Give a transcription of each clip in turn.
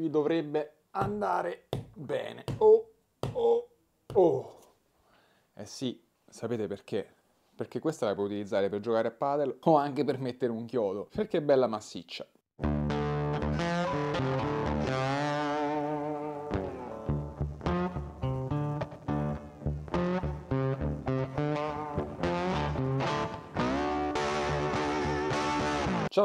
qui dovrebbe andare bene. Oh, oh, oh. Eh sì, sapete perché? Perché questa la puoi utilizzare per giocare a padel o anche per mettere un chiodo, perché è bella massiccia.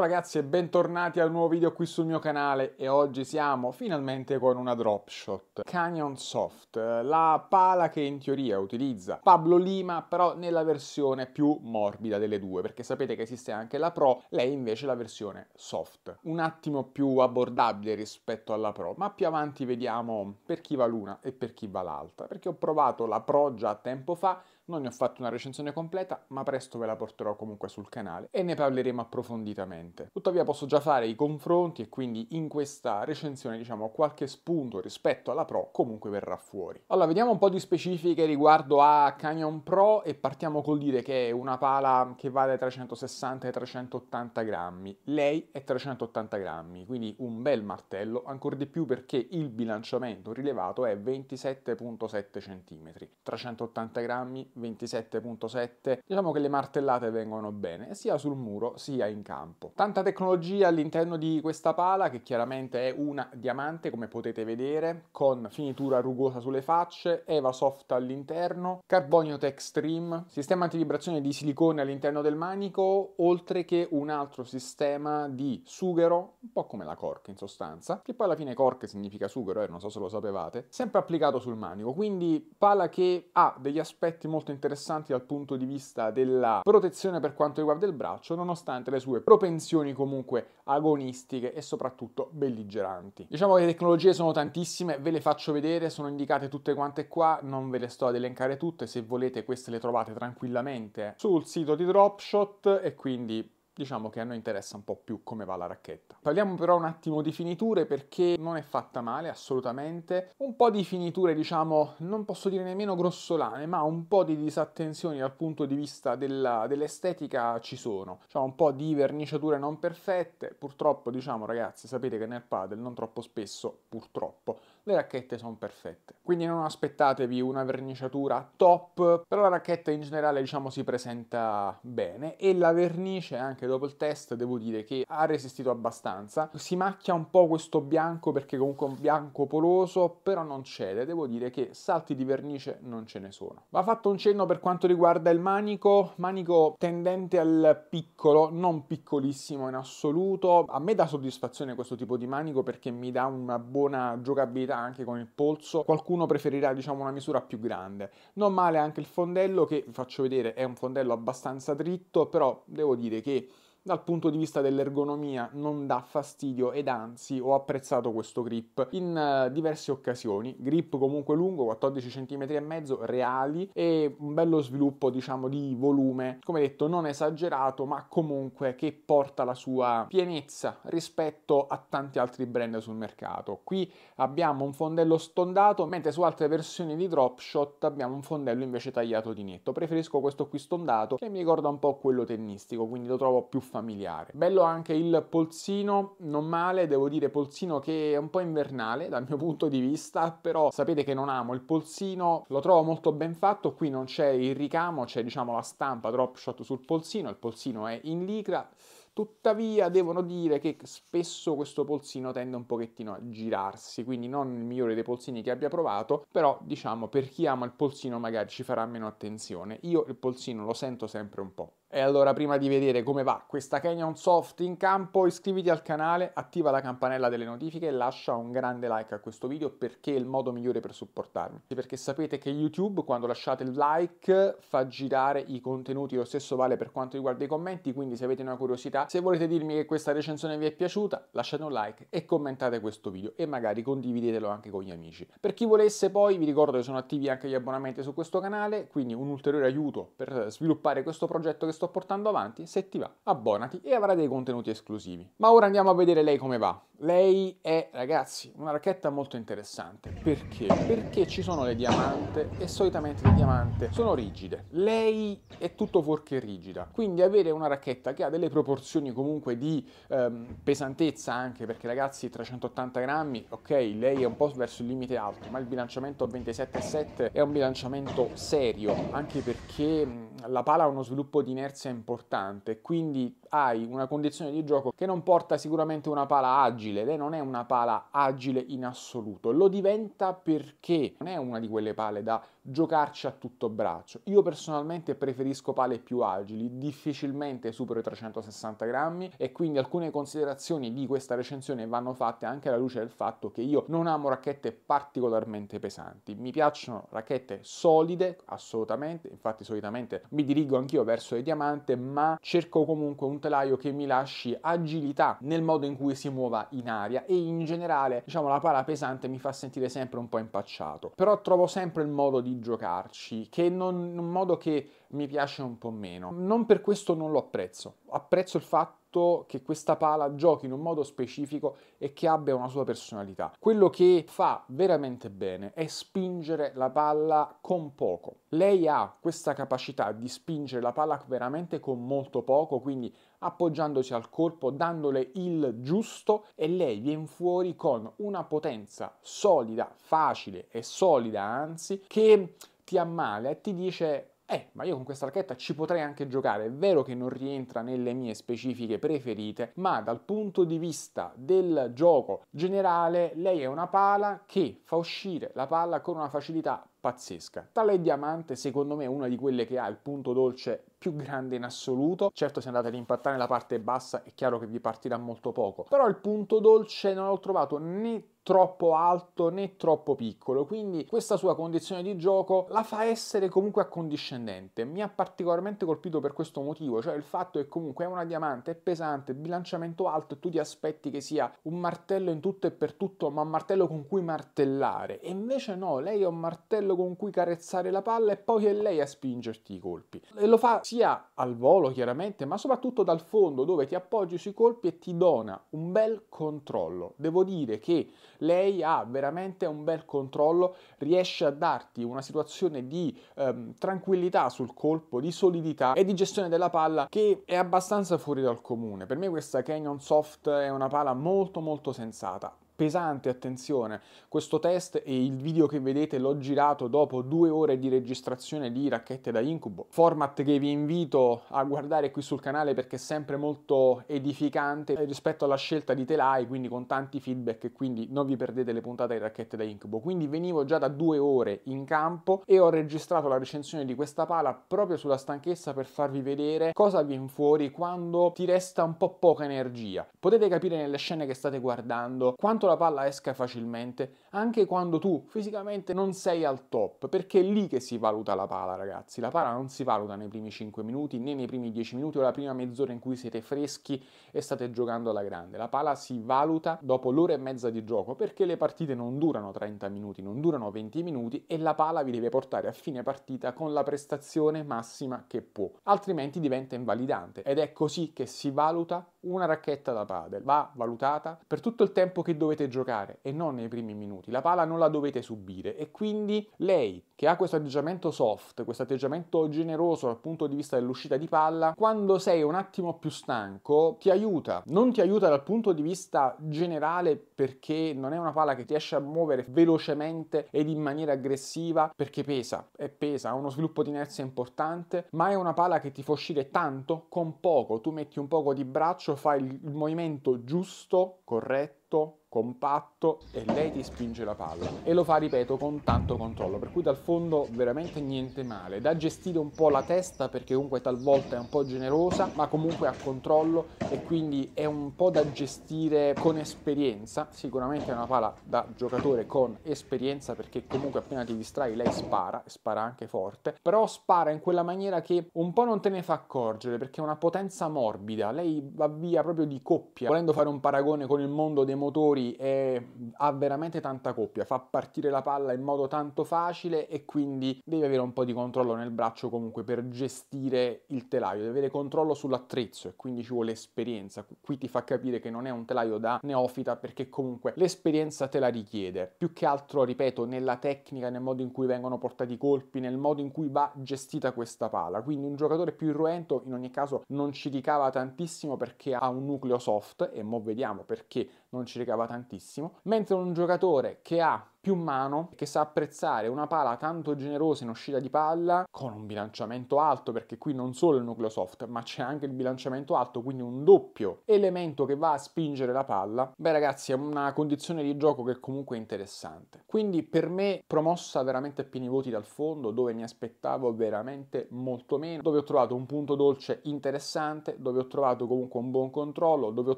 ragazzi e bentornati al nuovo video qui sul mio canale e oggi siamo finalmente con una dropshot Canyon Soft, eh, la pala che in teoria utilizza Pablo Lima però nella versione più morbida delle due perché sapete che esiste anche la Pro, lei invece la versione soft, un attimo più abbordabile rispetto alla Pro ma più avanti vediamo per chi va l'una e per chi va l'altra perché ho provato la Pro già tempo fa non ne ho fatto una recensione completa, ma presto ve la porterò comunque sul canale e ne parleremo approfonditamente. Tuttavia posso già fare i confronti e quindi in questa recensione diciamo qualche spunto rispetto alla Pro comunque verrà fuori. Allora, vediamo un po' di specifiche riguardo a Canyon Pro e partiamo col dire che è una pala che va dai 360 ai 380 grammi. Lei è 380 grammi, quindi un bel martello, ancora di più perché il bilanciamento rilevato è 27,7 cm. 380 grammi 27.7, diciamo che le martellate vengono bene, sia sul muro sia in campo. Tanta tecnologia all'interno di questa pala, che chiaramente è una diamante, come potete vedere, con finitura rugosa sulle facce, Eva soft all'interno, carbonio tech stream, sistema antivibrazione di silicone all'interno del manico, oltre che un altro sistema di sughero, un po' come la cork in sostanza, che poi alla fine cork significa sughero, eh, non so se lo sapevate, sempre applicato sul manico, quindi pala che ha degli aspetti molto molto interessanti dal punto di vista della protezione per quanto riguarda il braccio, nonostante le sue propensioni comunque agonistiche e soprattutto belligeranti. Diciamo che le tecnologie sono tantissime, ve le faccio vedere, sono indicate tutte quante qua, non ve le sto ad elencare tutte, se volete queste le trovate tranquillamente sul sito di Dropshot e quindi diciamo che a noi interessa un po' più come va la racchetta. Parliamo però un attimo di finiture perché non è fatta male assolutamente, un po' di finiture diciamo non posso dire nemmeno grossolane ma un po' di disattenzioni dal punto di vista della, dell'estetica ci sono, cioè un po' di verniciature non perfette, purtroppo diciamo ragazzi sapete che nel padel non troppo spesso, purtroppo, le racchette sono perfette quindi non aspettatevi una verniciatura top, però la racchetta in generale diciamo si presenta bene e la vernice anche dopo il test devo dire che ha resistito abbastanza, si macchia un po' questo bianco perché comunque è un bianco poroso, però non cede, devo dire che salti di vernice non ce ne sono. Va fatto un cenno per quanto riguarda il manico, manico tendente al piccolo, non piccolissimo in assoluto, a me dà soddisfazione questo tipo di manico perché mi dà una buona giocabilità anche con il polso, qualcuno qualcuno preferirà diciamo una misura più grande. Non male anche il fondello che vi faccio vedere è un fondello abbastanza dritto, però devo dire che dal punto di vista dell'ergonomia non dà fastidio ed anzi ho apprezzato questo grip in eh, diverse occasioni, grip comunque lungo 14 cm e mezzo reali e un bello sviluppo diciamo di volume, come detto non esagerato ma comunque che porta la sua pienezza rispetto a tanti altri brand sul mercato. Qui abbiamo un fondello stondato mentre su altre versioni di Dropshot abbiamo un fondello invece tagliato di netto, preferisco questo qui stondato che mi ricorda un po' quello tennistico quindi lo trovo più facile familiare. Bello anche il polsino, non male, devo dire polsino che è un po' invernale dal mio punto di vista, però sapete che non amo il polsino, lo trovo molto ben fatto, qui non c'è il ricamo, c'è diciamo la stampa drop shot sul polsino, il polsino è in licra, Tuttavia devono dire che spesso questo polsino tende un pochettino a girarsi, quindi non il migliore dei polsini che abbia provato, però diciamo per chi ama il polsino magari ci farà meno attenzione. Io il polsino lo sento sempre un po'. E allora prima di vedere come va questa Canyon Soft in campo iscriviti al canale, attiva la campanella delle notifiche e lascia un grande like a questo video perché è il modo migliore per supportarmi. Perché sapete che YouTube quando lasciate il like fa girare i contenuti, lo stesso vale per quanto riguarda i commenti, quindi se avete una curiosità, se volete dirmi che questa recensione vi è piaciuta, lasciate un like e commentate questo video e magari condividetelo anche con gli amici. Per chi volesse poi vi ricordo che sono attivi anche gli abbonamenti su questo canale, quindi un ulteriore aiuto per sviluppare questo progetto che sto sto portando avanti? Se ti va, abbonati e avrai dei contenuti esclusivi. Ma ora andiamo a vedere lei come va. Lei è, ragazzi, una racchetta molto interessante. Perché? Perché ci sono le diamante e solitamente le diamante sono rigide. Lei è tutto fuorché rigida. Quindi avere una racchetta che ha delle proporzioni comunque di ehm, pesantezza anche, perché ragazzi 380 grammi, ok, lei è un po' verso il limite alto, ma il bilanciamento a 27,7 è un bilanciamento serio, anche perché mh, la pala ha uno sviluppo di dinamico un'inerzia importante, quindi hai una condizione di gioco che non porta sicuramente una pala agile, lei non è una pala agile in assoluto, lo diventa perché non è una di quelle pale da giocarci a tutto braccio. Io personalmente preferisco pale più agili, difficilmente supero i 360 grammi e quindi alcune considerazioni di questa recensione vanno fatte anche alla luce del fatto che io non amo racchette particolarmente pesanti, mi piacciono racchette solide assolutamente, infatti solitamente mi dirigo anch'io verso le diamante, ma cerco comunque un tutelaio che mi lasci agilità nel modo in cui si muova in aria e in generale diciamo la pala pesante mi fa sentire sempre un po' impacciato però trovo sempre il modo di giocarci che non, un modo che mi piace un po' meno non per questo non lo apprezzo apprezzo il fatto che questa pala giochi in un modo specifico e che abbia una sua personalità. Quello che fa veramente bene è spingere la palla con poco. Lei ha questa capacità di spingere la palla veramente con molto poco, quindi appoggiandosi al corpo, dandole il giusto e lei viene fuori con una potenza solida, facile e solida anzi, che ti ammale e ti dice eh, ma io con questa racchetta ci potrei anche giocare. È vero che non rientra nelle mie specifiche preferite, ma dal punto di vista del gioco generale, lei è una pala che fa uscire la palla con una facilità pazzesca. Tale Diamante secondo me è una di quelle che ha il punto dolce più grande in assoluto. Certo se andate ad impattare la parte bassa è chiaro che vi partirà molto poco, però il punto dolce non l'ho trovato né troppo alto né troppo piccolo, quindi questa sua condizione di gioco la fa essere comunque accondiscendente. Mi ha particolarmente colpito per questo motivo, cioè il fatto che comunque è una diamante, è pesante, bilanciamento alto e tu ti aspetti che sia un martello in tutto e per tutto, ma un martello con cui martellare. E invece no, lei è un martello con cui carezzare la palla e poi è lei a spingerti i colpi. E lo fa sia al volo chiaramente, ma soprattutto dal fondo dove ti appoggi sui colpi e ti dona un bel controllo. Devo dire che lei ha veramente un bel controllo, riesce a darti una situazione di ehm, tranquillità sul colpo, di solidità e di gestione della palla che è abbastanza fuori dal comune. Per me questa Canyon Soft è una pala molto molto sensata pesante attenzione. Questo test e il video che vedete l'ho girato dopo due ore di registrazione di Racchette da Incubo, format che vi invito a guardare qui sul canale perché è sempre molto edificante rispetto alla scelta di Telai, quindi con tanti feedback e quindi non vi perdete le puntate di Racchette da Incubo. Quindi venivo già da due ore in campo e ho registrato la recensione di questa pala proprio sulla stanchezza per farvi vedere cosa viene fuori quando ti resta un po' poca energia. Potete capire nelle scene che state guardando quanto quanto la palla esca facilmente anche quando tu fisicamente non sei al top, perché è lì che si valuta la pala, ragazzi. La pala non si valuta nei primi 5 minuti, né nei primi 10 minuti o la prima mezz'ora in cui siete freschi e state giocando alla grande. La pala si valuta dopo l'ora e mezza di gioco, perché le partite non durano 30 minuti, non durano 20 minuti e la pala vi deve portare a fine partita con la prestazione massima che può, altrimenti diventa invalidante. Ed è così che si valuta una racchetta da padel. Va valutata per tutto il tempo che dovete giocare e non nei primi minuti minuti. La pala non la dovete subire e quindi lei che ha questo atteggiamento soft, questo atteggiamento generoso dal punto di vista dell'uscita di palla, quando sei un attimo più stanco ti aiuta. Non ti aiuta dal punto di vista generale perché non è una palla che ti riesce a muovere velocemente ed in maniera aggressiva perché pesa, è pesa, ha uno sviluppo di inerzia importante, ma è una palla che ti fa uscire tanto con poco. Tu metti un poco di braccio, fai il movimento giusto, corretto compatto e lei ti spinge la palla e lo fa ripeto con tanto controllo per cui dal fondo veramente niente male. Da gestire un po' la testa perché comunque talvolta è un po' generosa, ma comunque ha controllo e quindi è un po' da gestire con esperienza. Sicuramente è una pala da giocatore con esperienza perché comunque appena ti distrai lei spara, e spara anche forte, però spara in quella maniera che un po' non te ne fa accorgere perché è una potenza morbida. Lei va via proprio di coppia. Volendo fare un paragone con il mondo dei motori, è... ha veramente tanta coppia, fa partire la palla in modo tanto facile e quindi devi avere un po' di controllo nel braccio comunque per gestire il telaio, devi avere controllo sull'attrezzo e quindi ci vuole esperienza. Qui ti fa capire che non è un telaio da neofita perché comunque l'esperienza te la richiede. Più che altro, ripeto, nella tecnica, nel modo in cui vengono portati i colpi, nel modo in cui va gestita questa pala. Quindi un giocatore più irruento in ogni caso non ci ricava tantissimo perché ha un nucleo soft e mo vediamo perché non ci ricava tantissimo, mentre un giocatore che ha più mano che sa apprezzare una pala tanto generosa in uscita di palla con un bilanciamento alto perché qui non solo il nucleo soft ma c'è anche il bilanciamento alto quindi un doppio elemento che va a spingere la palla beh ragazzi è una condizione di gioco che comunque è interessante quindi per me promossa veramente a pieni voti dal fondo dove mi aspettavo veramente molto meno dove ho trovato un punto dolce interessante dove ho trovato comunque un buon controllo dove ho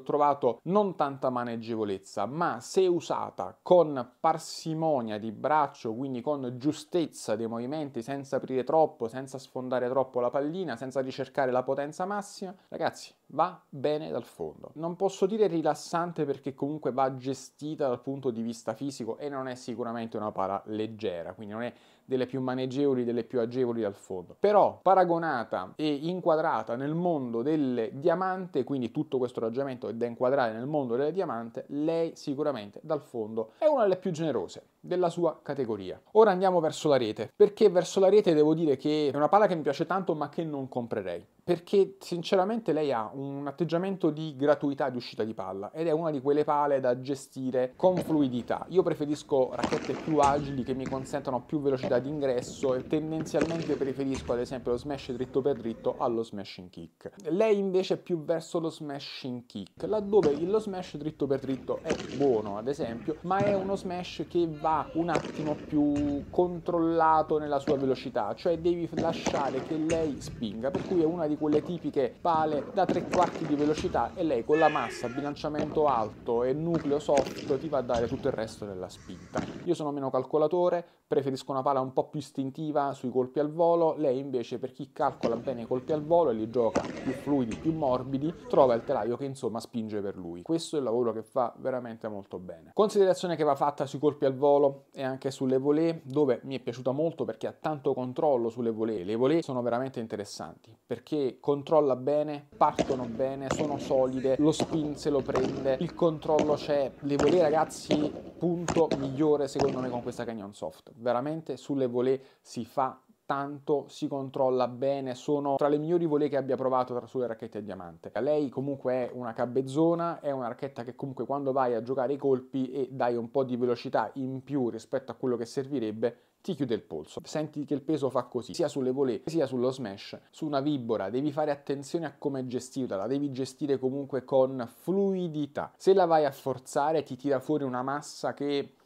trovato non tanta maneggevolezza ma se usata con parsimonia parsimonia di braccio, quindi con giustezza dei movimenti, senza aprire troppo, senza sfondare troppo la pallina, senza ricercare la potenza massima, ragazzi, va bene dal fondo. Non posso dire rilassante perché comunque va gestita dal punto di vista fisico e non è sicuramente una para leggera, quindi non è delle più maneggevoli, delle più agevoli dal fondo. Però paragonata e inquadrata nel mondo del diamante, quindi tutto questo ragionamento è da inquadrare nel mondo del diamante, lei sicuramente dal fondo è una delle più generose della sua categoria. Ora andiamo verso la rete, perché verso la rete devo dire che è una palla che mi piace tanto ma che non comprerei, perché sinceramente lei ha un atteggiamento di gratuità di uscita di palla ed è una di quelle pale da gestire con fluidità. Io preferisco racchette più agili che mi consentano più velocità di ingresso e tendenzialmente preferisco ad esempio lo smash dritto per dritto allo smashing kick. Lei invece è più verso lo smashing kick, laddove lo smash dritto per dritto è buono ad esempio, ma è uno smash che va un attimo più controllato nella sua velocità, cioè devi lasciare che lei spinga, per cui è una di quelle tipiche pale da tre quarti di velocità e lei con la massa, bilanciamento alto e nucleo soft ti va a dare tutto il resto della spinta. Io sono meno calcolatore, preferisco una pala un po' più istintiva sui colpi al volo, lei invece per chi calcola bene i colpi al volo e li gioca più fluidi, più morbidi, trova il telaio che insomma spinge per lui. Questo è il lavoro che fa veramente molto bene. Considerazione che va fatta sui colpi al volo pallavolo e anche sulle volée, dove mi è piaciuta molto perché ha tanto controllo sulle volée. Le volée sono veramente interessanti perché controlla bene, partono bene, sono solide, lo spin se lo prende, il controllo c'è. Le volée, ragazzi, punto migliore secondo me con questa Canyon Soft. Veramente sulle volée si fa tanto si controlla bene, sono tra le migliori volee che abbia provato sulle racchette a diamante. Lei comunque è una cabezzona, è una racchetta che comunque quando vai a giocare i colpi e dai un po' di velocità in più rispetto a quello che servirebbe, ti chiude il polso. Senti che il peso fa così, sia sulle volée sia sullo smash. Su una vibora devi fare attenzione a come gestirla, la devi gestire comunque con fluidità. Se la vai a forzare ti tira fuori una massa che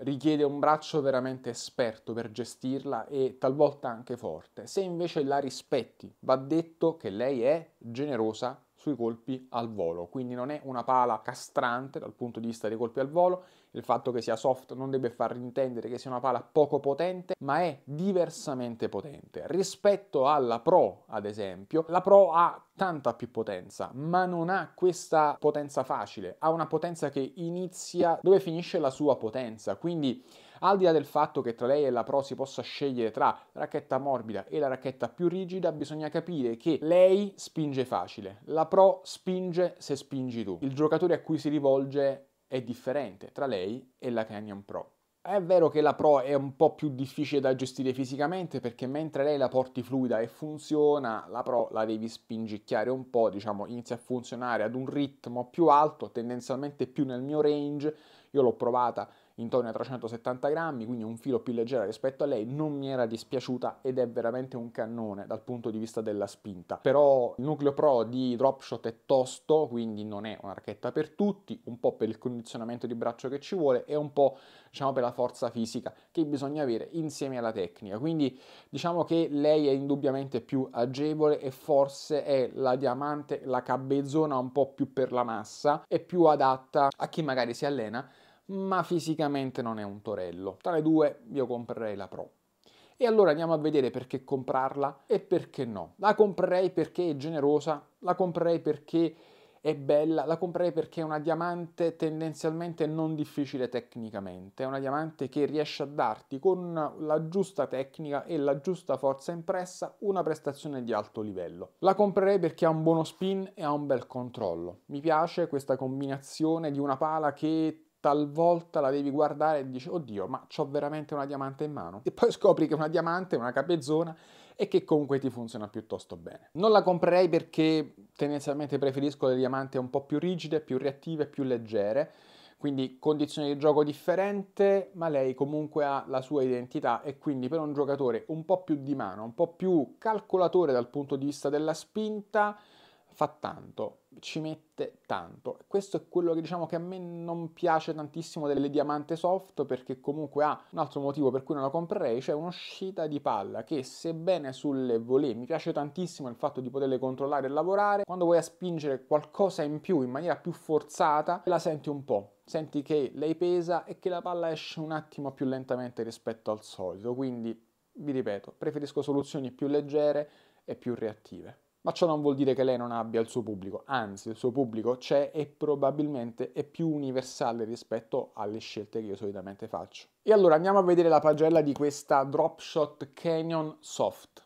richiede un braccio veramente esperto per gestirla e talvolta anche forte. Se invece la rispetti, va detto che lei è generosa sui colpi al volo, quindi non è una pala castrante dal punto di vista dei colpi al volo, il fatto che sia soft non deve far intendere che sia una pala poco potente, ma è diversamente potente. Rispetto alla Pro, ad esempio, la Pro ha tanta più potenza, ma non ha questa potenza facile, ha una potenza che inizia dove finisce la sua potenza, quindi al di là del fatto che tra lei e la Pro si possa scegliere tra la racchetta morbida e la racchetta più rigida, bisogna capire che lei spinge facile, la Pro spinge se spingi tu. Il giocatore a cui si rivolge è differente tra lei e la Canyon Pro. È vero che la Pro è un po' più difficile da gestire fisicamente perché mentre lei la porti fluida e funziona, la Pro la devi spingicchiare un po', diciamo, inizia a funzionare ad un ritmo più alto, tendenzialmente più nel mio range. Io l'ho provata intorno ai 370 grammi, quindi un filo più leggera rispetto a lei, non mi era dispiaciuta ed è veramente un cannone dal punto di vista della spinta. Però il nucleo Pro di Dropshot è tosto, quindi non è una racchetta per tutti, un po' per il condizionamento di braccio che ci vuole e un po' diciamo per la forza fisica che bisogna avere insieme alla tecnica. Quindi diciamo che lei è indubbiamente più agevole e forse è la diamante, la cabezzona un po' più per la massa e più adatta a chi magari si allena ma fisicamente non è un torello. Tra le due io comprerei la Pro. E allora andiamo a vedere perché comprarla e perché no. La comprerei perché è generosa, la comprerei perché è bella, la comprerei perché è una diamante tendenzialmente non difficile tecnicamente, è una diamante che riesce a darti con la giusta tecnica e la giusta forza impressa una prestazione di alto livello. La comprerei perché ha un buono spin e ha un bel controllo. Mi piace questa combinazione di una pala che talvolta la devi guardare e dici oddio ma ho veramente una diamante in mano e poi scopri che una diamante è una capezzona e che comunque ti funziona piuttosto bene. Non la comprerei perché tendenzialmente preferisco le diamanti un po' più rigide, più reattive, più leggere, quindi condizioni di gioco differente, ma lei comunque ha la sua identità e quindi per un giocatore un po' più di mano, un po' più calcolatore dal punto di vista della spinta, fa tanto ci mette tanto. Questo è quello che diciamo che a me non piace tantissimo delle diamante soft perché comunque ha un altro motivo per cui non la comprerei, cioè un'uscita di palla che sebbene sulle volée mi piace tantissimo il fatto di poterle controllare e lavorare, quando vuoi spingere qualcosa in più in maniera più forzata la senti un po' senti che lei pesa e che la palla esce un attimo più lentamente rispetto al solito, quindi vi ripeto, preferisco soluzioni più leggere e più reattive ma ciò non vuol dire che lei non abbia il suo pubblico, anzi il suo pubblico c'è e probabilmente è più universale rispetto alle scelte che io solitamente faccio. E allora andiamo a vedere la pagella di questa Dropshot Canyon Soft.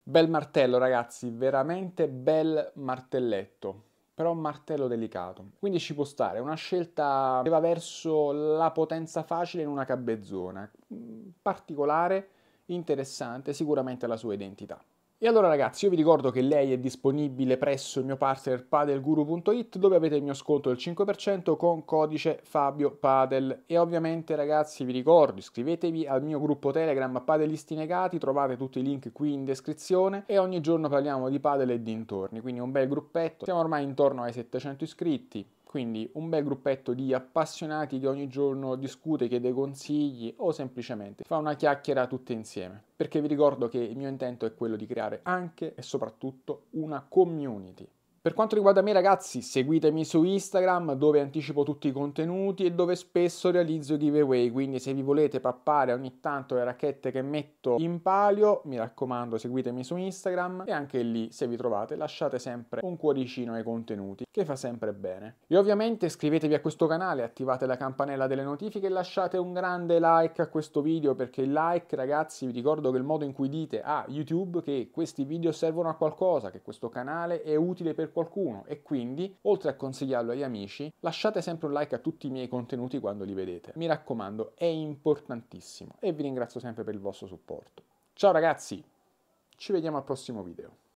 Bel martello ragazzi, veramente bel martelletto però un martello delicato. Quindi ci può stare, una scelta che va verso la potenza facile in una cabezzona. Mm, particolare, interessante, sicuramente la sua identità. E allora ragazzi, io vi ricordo che lei è disponibile presso il mio partner padelguru.it dove avete il mio sconto del 5% con codice Fabio Padel. E ovviamente ragazzi vi ricordo, iscrivetevi al mio gruppo Telegram Padelisti Negati, trovate tutti i link qui in descrizione e ogni giorno parliamo di padel e dintorni, quindi un bel gruppetto. Siamo ormai intorno ai 700 iscritti, quindi un bel gruppetto di appassionati che ogni giorno discute, chiede consigli o semplicemente fa una chiacchiera tutte insieme. Perché vi ricordo che il mio intento è quello di creare anche e soprattutto una community. Per quanto riguarda me ragazzi, seguitemi su Instagram dove anticipo tutti i contenuti e dove spesso realizzo giveaway, quindi se vi volete pappare ogni tanto le racchette che metto in palio, mi raccomando seguitemi su Instagram e anche lì se vi trovate lasciate sempre un cuoricino ai contenuti, che fa sempre bene. E ovviamente iscrivetevi a questo canale, attivate la campanella delle notifiche e lasciate un grande like a questo video perché il like ragazzi vi ricordo che il modo in cui dite a YouTube che questi video servono a qualcosa, che questo canale è utile per qualcuno e quindi, oltre a consigliarlo agli amici, lasciate sempre un like a tutti i miei contenuti quando li vedete. Mi raccomando, è importantissimo e vi ringrazio sempre per il vostro supporto. Ciao ragazzi, ci vediamo al prossimo video.